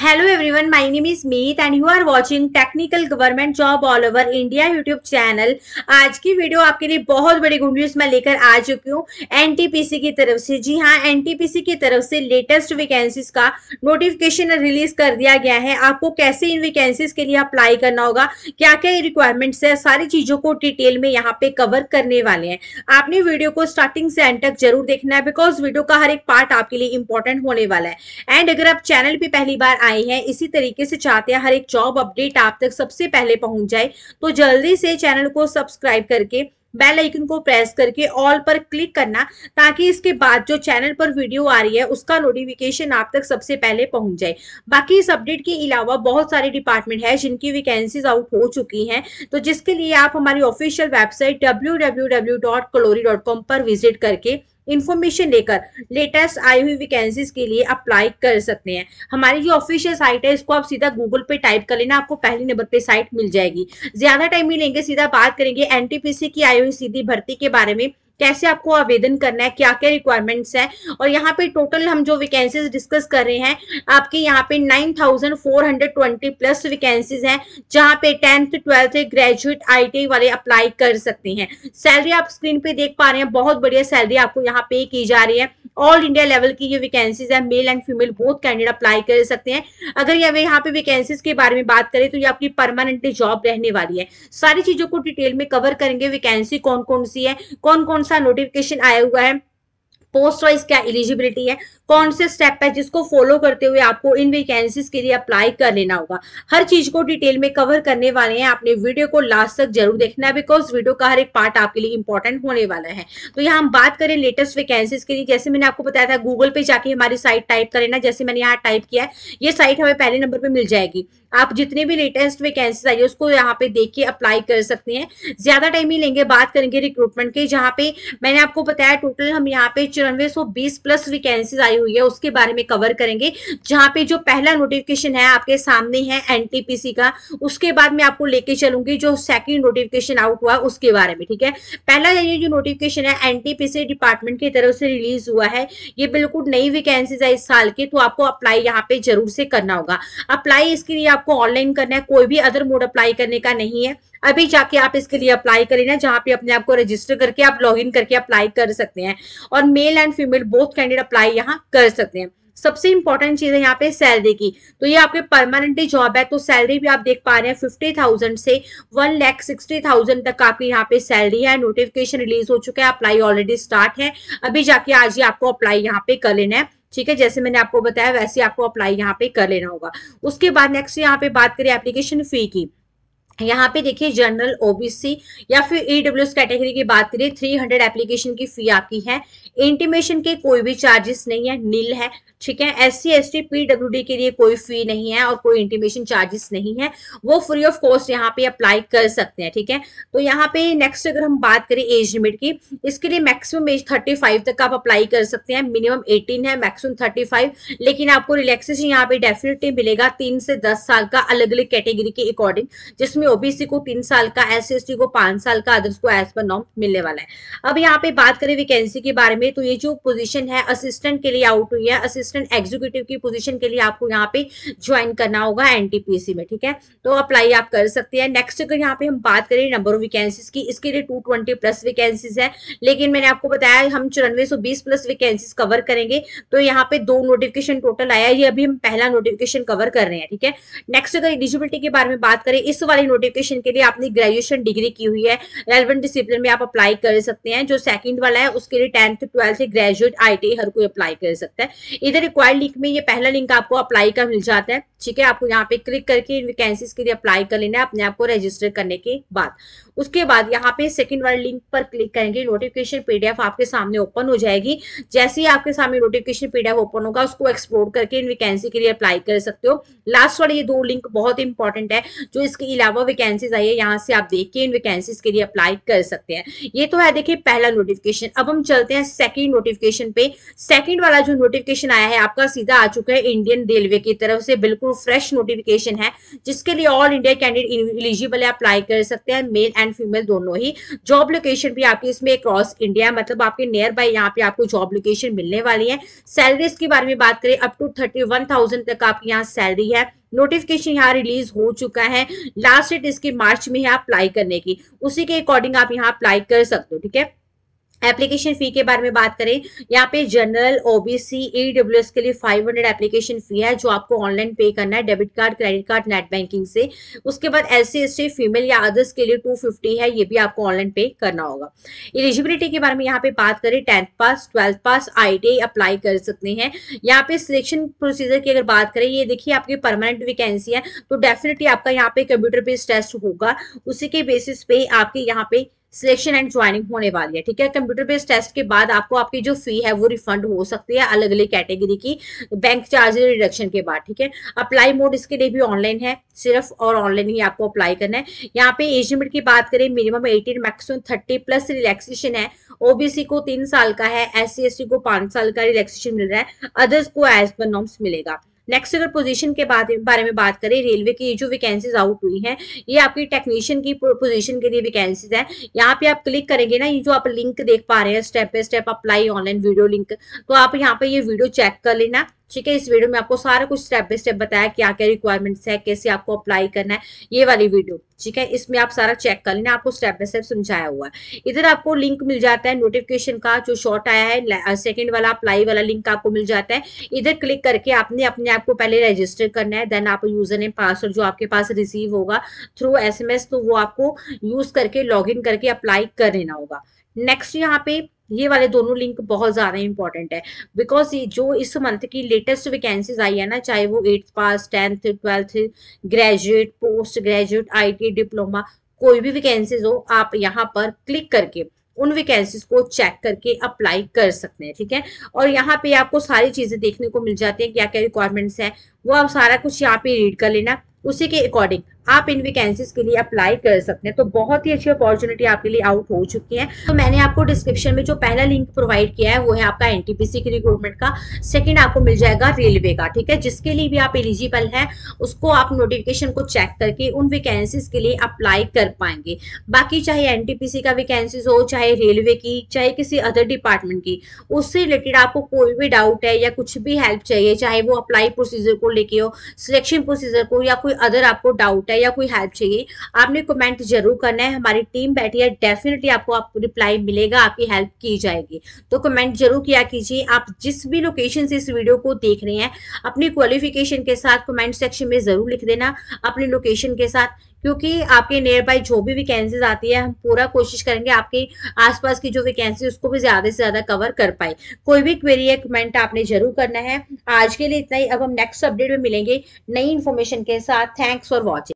hello everyone my name is Meet and you are watching technical government job all over India YouTube channel आज की video आपके लिए बहुत बड़ी गुड न्यूज मैं लेकर आ चुकी हूँ एनटीपीसी की तरफ से जी हाँ एनटीपीसी की तरफ से लेटेस्ट वैकेंसीज का नोटिफिकेशन रिलीज कर दिया गया है आपको कैसे इन वैकेंसीज के लिए अप्लाई करना होगा क्या क्या रिक्वायरमेंट्स है सारी चीजों को डिटेल में यहाँ पे कवर करने वाले हैं आपने वीडियो को स्टार्टिंग से एंड तक जरूर देखना है बिकॉज वीडियो का हर एक पार्ट आपके लिए इंपॉर्टेंट होने वाला है एंड अगर आप चैनल पर पहली बार आई हैं इसी तरीके से चाहते हैं हर एक जॉब अपडेट आप तक सबसे पहले पहुंच जाए तो जल्दी से चैनल को सब्सक्राइब करके बेल आइकन को प्रेस करके ऑल पर क्लिक करना ताकि इसके बाद जो चैनल पर वीडियो आ रही है उसका नोटिफिकेशन आप तक सबसे पहले पहुंच जाए बाकी इस अपडेट के अलावा बहुत सारे डिपार्टमेंट है जिनकी वैकेंसीज आउट हो चुकी हैं तो जिसके लिए आप हमारी ऑफिशियल वेबसाइट डब्ल्यू पर विजिट करके इन्फॉर्मेशन लेकर लेटेस्ट आई हुई वैकेंसीज के लिए अप्लाई कर सकते हैं हमारी जो ऑफिशियल साइट है इसको आप सीधा गूगल पे टाइप कर लेना आपको पहले नंबर पे साइट मिल जाएगी ज्यादा टाइम नहीं लेंगे सीधा बात करेंगे एनटीपीसी की आई हुई सीधी भर्ती के बारे में कैसे आपको आवेदन करना है क्या क्या रिक्वायरमेंट्स है और यहाँ पे टोटल हम जो वैकेंसीज डिस्कस कर रहे हैं आपके यहाँ पे 9,420 प्लस वैकेंसीज हैं जहाँ पे टेंथ ट्वेल्थ ग्रेजुएट आईटी वाले अप्लाई कर सकते हैं सैलरी आप स्क्रीन पे देख पा रहे हैं बहुत बढ़िया सैलरी आपको यहाँ पे की जा रही है ऑल इंडिया लेवल की ये वैकेंसीज है male and female both candidate apply कर सकते हैं अगर ये यहाँ पे वैकेंसीज के बारे में बात करें तो ये आपकी परमानेंटली जॉब रहने वाली है सारी चीजों को डिटेल में कवर करेंगे वैकेंसी कौन कौन सी है कौन कौन सा नोटिफिकेशन आया हुआ है पोस्ट वाइज क्या एलिजिबिलिटी है कौन से स्टेप है जिसको फॉलो करते हुए आपको इन वैकेंसीज के लिए अप्लाई कर लेना होगा हर चीज को डिटेल में कवर करने वाले हैं आपने वीडियो को लास्ट तक जरूर देखना है बिकॉज वीडियो का हर एक पार्ट आपके लिए इंपॉर्टेंट होने वाला है तो यहाँ हम बात करें लेटेस्ट वैकेंसीज के लिए जैसे मैंने आपको बताया था गूगल पे जाके हमारी साइट टाइप कर लेना जैसे मैंने यहाँ टाइप किया है ये साइट हमें पहले नंबर पर मिल जाएगी आप जितने भी लेटेस्ट वैकेंसीज आई है उसको यहाँ पे देख के अप्लाई कर सकते हैं ज्यादा टाइम ही लेंगे बात करेंगे रिक्रूटमेंट के जहाँ पे मैंने आपको बताया टोटल हम यहाँ पे चौरानवे सौ बीस प्लस वैकेंसीज आई हुई है उसके बारे में कवर करेंगे जहां पे जो पहला नोटिफिकेशन है आपके सामने है एनटीपीसी का उसके बाद में आपको लेके चलूंगी जो सेकंड नोटिफिकेशन आउट हुआ उसके बारे में ठीक है पहला ये जो नोटिफिकेशन है एनटीपीसी डिपार्टमेंट की तरफ से रिलीज हुआ है ये बिल्कुल नई वैकेंसीज है इस साल की तो आपको अप्लाई यहाँ पे जरूर से करना होगा अप्लाई इसके लिए आपको ऑनलाइन करना है कोई भी अदर मोड अप्लाई करने का नहीं है अभी जाके आप इसके लिए अप्लाई करें ना जहां पे अपने आप को रजिस्टर करके आप लॉगिन करके अप्लाई कर सकते हैं और male and female both candidate apply यहाँ कर सकते हैं सबसे इंपॉर्टेंट चीज है यहाँ पे सैलरी की तो ये आपके परमानेंटली जॉब है तो सैलरी भी आप देख पा रहे हैं फिफ्टी थाउजेंड से वन लैख सिक्सटी थाउजेंड तक आपकी यहाँ पे सैलरी है नोटिफिकेशन रिलीज हो चुका है अप्लाई ऑलरेडी स्टार्ट है अभी जाके आज ही आपको अप्लाई यहाँ पे कर लेना है ठीक है जैसे मैंने आपको बताया वैसे आपको अप्लाई यहाँ पे कर लेना होगा उसके बाद नेक्स्ट यहाँ पे बात करें एप्लीकेशन फी की यहाँ पे देखिए जनरल ओबीसी या फिर ईडब्ल्यू e कैटेगरी की बात थ्री 300 एप्लीकेशन की फी आपकी है इंटीमेशन के कोई भी चार्जेस नहीं है नील है ठीक है S C S T PW D के लिए कोई फी नहीं है और कोई इंटीमेशन चार्जेस नहीं है वो फ्री ऑफ कॉस्ट यहाँ पे अप्लाई कर सकते हैं ठीक है तो यहाँ पे नेक्स्ट अगर हम बात करें एज लिमिट की इसके लिए मैक्सिमम एज थर्टी फाइव तक आप अप्लाई कर सकते हैं मिनिमम एटीन है मैक्सिमम थर्टी फाइव लेकिन आपको रिलैक्सेशन यहाँ पे डेफिनेटली मिलेगा तीन से दस साल का अलग अलग कैटेगरी के अकॉर्डिंग जिसमें ओबीसी को तीन साल का एस सी को पांच साल का अदर्स को एज पर नॉम मिलने वाला है अब यहाँ पे बात करें वैकेंसी के बारे में में तो ये जो पोजीशन है असिस्टेंट के लिए आउट हुई है असिस्टेंट एग्जीक्यूटिव की पोजीशन के लिए आपको यहाँ पे ज्वाइन करना होगा एनटीपीसी में ठीक है तो अप्लाई आप कर सकते हैं नेक्स्ट अगर यहाँ पे हम बात करें नंबर ऑफ वैकेंसीज की इसके लिए टू प्लस वैकेंसीज है लेकिन मैंने आपको बताया हम चौरानवे प्लस वैकेंसीज कवर करेंगे तो यहाँ पे दो नोटिफिकेशन टोटल आया ये अभी हम पहला नोटिफिकेशन कवर कर रहे हैं ठीक है नेक्स्ट अगर एलिजिबिलिटी के बारे में बात करें इस वाले नोटिफिकेशन के लिए आपने ग्रेजुएशन डिग्री की हुई है रेलिवेंट डिसिप्लिन में आप अप्लाई कर सकते हैं जो सेकंड वाला है उसके लिए टेंथ ट्वेल्थ से ग्रेजुएट आई हर कोई अप्लाई कर सकता है इधर रिक्वायर्ड लिंक में ये पहला लिंक आपको अप्लाई का मिल जाता है ठीक है आपको यहाँ पे क्लिक करके इन वैकेंसीज के लिए अप्लाई कर लेना है अपने आपको रजिस्टर करने के बाद उसके बाद यहाँ पे सेकंड वाले लिंक पर क्लिक करेंगे नोटिफिकेशन पीडीएफ आपके सामने ओपन हो जाएगी जैसे ही आपके सामने नोटिफिकेशन पीडीएफ ओपन होगा उसको एक्सप्लोर करके इन वैकेंसी के लिए अप्लाई कर सकते हो लास्ट वाले ये दो लिंक बहुत इंपॉर्टेंट है जो इसके अलावा वैकेंसीज आई है यहाँ से आप देख के इन वैकेंसीज के लिए अप्लाई कर सकते हैं ये तो है देखिए पहला नोटिफिकेशन अब हम चलते हैं सेकेंड नोटिफिकेशन पे सेकेंड वाला जो नोटिफिकेशन आया है आपका सीधा आ चुका है इंडियन रेलवे की तरफ से बिल्कुल फ्रेश नोटिफिकेशन है जिसके लिए ऑल इंडिया कैंडिडेट इलिजिबल है अप्लाई कर सकते हैं मेल एंड फीमेल दोनों ही जॉब लोकेशन भी आपकी इसमें क्रॉस इंडिया मतलब आपके नियर बाय यहाँ पे आपको जॉब लोकेशन मिलने वाली है सैलरीज के बारे में बात करें up to thirty one thousand तक आपकी यहाँ सैलरी है नोटिफिकेशन यहाँ रिलीज हो चुका है लास्ट डेट इसकी मार्च में है अप्लाई करने की उसी के अकॉर्डिंग आप यहाँ अप्लाई कर सकते हो ठीक है एप्लीकेशन फी के बारे में बात करें यहाँ पे जनरल ओबीसी ईडब्ल्यूएस के लिए 500 एप्लीकेशन फी है जो आपको ऑनलाइन पे करना है debit card credit card net banking से उसके बाद एस सी फीमेल या अदर्स के लिए 250 है ये भी आपको ऑनलाइन पे करना होगा एलिजिबिलिटी के बारे में यहाँ पे बात करें टेंथ पास ट्वेल्थ पास आई अप्लाई कर सकते हैं यहाँ पे सिलेक्शन प्रोसीजर की अगर बात करें ये देखिए आपकी परमानेंट वैकेंसी है तो डेफिनेटली आपका यहाँ पे कंप्यूटर बेस्ड टेस्ट होगा उसी के बेसिस पे आपके यहाँ पे सिलेक्शन एंड ज्वाइनिंग होने वाली है ठीक है कंप्यूटर बेस्ड टेस्ट के बाद आपको आपकी जो फी है वो रिफंड हो सकती है अलग अलग कैटेगरी की बैंक चार्ज रिडक्शन के बाद ठीक है अप्लाई मोड इसके लिए भी ऑनलाइन है सिर्फ और ऑनलाइन ही आपको अप्लाई करना है यहाँ पे एज लिमिट की बात करें minimum eighteen maximum thirty plus relaxation है ओबीसी को तीन साल का है एस सी को पांच साल का रिलैक्सेशन मिल रहा है अदर्स को एज पर नॉर्म्स मिलेगा नेक्स्ट अगर पोजीशन के बाद बारे में बात करें रेलवे की जो वैकेंसीज आउट हुई हैं ये आपकी टेक्नीशियन की पोजीशन के लिए वैकेंसीज हैं यहाँ पे आप क्लिक करेंगे ना ये जो आप लिंक देख पा रहे हैं step by step apply online video link तो आप यहाँ पे ये वीडियो चेक कर लेना ठीक है इस वीडियो में आपको सारा कुछ स्टेप बाय स्टेप बताया क्या क्या रिक्वायरमेंट्स है कैसे आपको अप्लाई करना है ये वाली वीडियो ठीक है इसमें आप सारा चेक कर लेना आपको स्टेप बाय स्टेप समझाया हुआ है इधर आपको लिंक मिल जाता है नोटिफिकेशन का जो शॉर्ट आया है सेकंड वाला अप्लाई वाला लिंक आपको मिल जाता है इधर क्लिक करके आपने अपने आप को पहले रजिस्टर करना है देन आप यूजर ने पासवर्ड जो आपके पास रिसीव होगा थ्रू एस तो वो आपको यूज करके लॉग करके अप्लाई कर लेना होगा नेक्स्ट यहाँ पे ये वाले दोनों लिंक बहुत ज़्यादा इंपॉर्टेंट है बिकॉज जो इस मंथ की लेटेस्ट वैकेंसीज आई है ना चाहे वो eighth pass tenth twelfth graduate post graduate आई डिप्लोमा कोई भी वैकेंसीज हो आप यहाँ पर क्लिक करके उन वैकेंसीज को चेक करके अप्लाई कर सकते हैं ठीक है और यहाँ पे आपको सारी चीज़ें देखने को मिल जाती है क्या क्या रिक्वायरमेंट्स हैं वो आप सारा कुछ यहाँ पे रीड कर लेना उसी के अकॉर्डिंग आप इन वैकेंसीज के लिए अप्लाई कर सकते हैं तो बहुत ही अच्छी अपॉर्चुनिटी आपके लिए आउट हो चुकी है तो मैंने आपको डिस्क्रिप्शन में जो पहला लिंक प्रोवाइड किया है वो है आपका एनटीपीसी की रिक्रूटमेंट का सेकंड आपको मिल जाएगा रेलवे का ठीक है जिसके लिए भी आप एलिजिबल हैं उसको आप नोटिफिकेशन को चेक करके उन वैकेंसीज के लिए अप्लाई कर पाएंगे बाकी चाहे एनटीपीसी का वैकेंसीज हो चाहे रेलवे की चाहे किसी अदर डिपार्टमेंट की उससे रिलेटेड आपको कोई भी डाउट है या कुछ भी हेल्प चाहिए चाहे वो अप्लाई प्रोसीजर को लेके हो सिलेक्शन प्रोसीजर को या कोई अदर आपको डाउट है सकता है या कोई हेल्प चाहिए आपने कमेंट जरूर करना है हमारी टीम बैठी है डेफिनेटली आपको आप रिप्लाई मिलेगा आपकी हेल्प की जाएगी तो कमेंट जरूर किया कीजिए आप जिस भी लोकेशन से इस वीडियो को देख रहे हैं अपनी क्वालिफिकेशन के साथ कमेंट सेक्शन में ज़रूर लिख देना अपनी लोकेशन के साथ क्योंकि आपके नियर बाई जो भी वैकेंसीज आती है हम पूरा कोशिश करेंगे आपके आसपास की जो वैकेंसी उसको भी ज़्यादा से ज़्यादा कवर कर पाए कोई भी क्वेरी है कमेंट आपने जरूर करना है आज के लिए इतना ही अब हम नेक्स्ट अपडेट में मिलेंगे नई इन्फॉर्मेशन के साथ थैंक्स फॉर वॉचिंग